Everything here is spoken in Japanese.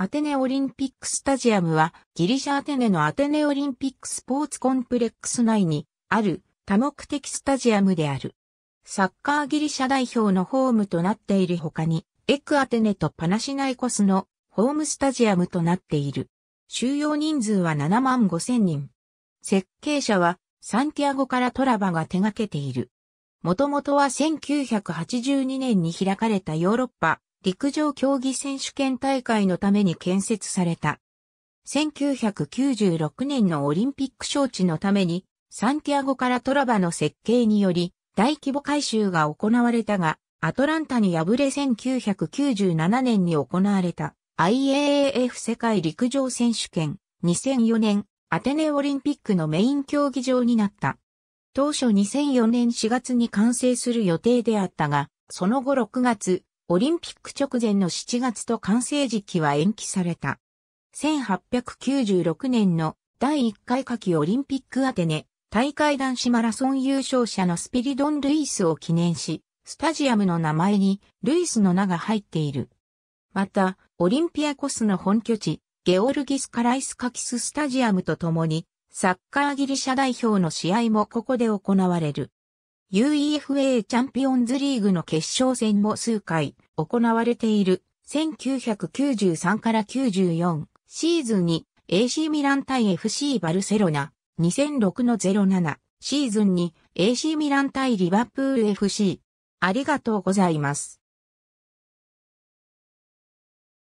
アテネオリンピックスタジアムはギリシャアテネのアテネオリンピックスポーツコンプレックス内にある多目的スタジアムである。サッカーギリシャ代表のホームとなっている他に、エクアテネとパナシナイコスのホームスタジアムとなっている。収容人数は7万5千人。設計者はサンティアゴからトラバが手掛けている。もともとは1982年に開かれたヨーロッパ陸上競技選手権大会のために建設された。1996年のオリンピック招致のために、サンティアゴからトラバの設計により、大規模改修が行われたが、アトランタに敗れ1997年に行われた IAAF 世界陸上選手権2004年アテネオリンピックのメイン競技場になった。当初2004年4月に完成する予定であったが、その後6月、オリンピック直前の7月と完成時期は延期された。1896年の第1回夏季オリンピックアテネ大会男子マラソン優勝者のスピリドン・ルイスを記念し、スタジアムの名前にルイスの名が入っている。また、オリンピアコスの本拠地、ゲオルギス・カライスカキススタジアムとともに、サッカーギリシャ代表の試合もここで行われる。UEFA チャンピオンズリーグの決勝戦も数回行われている1993から94シーズンに AC ミラン対 FC バルセロナ2006の07シーズンに AC ミラン対リバプール FC ありがとうございます。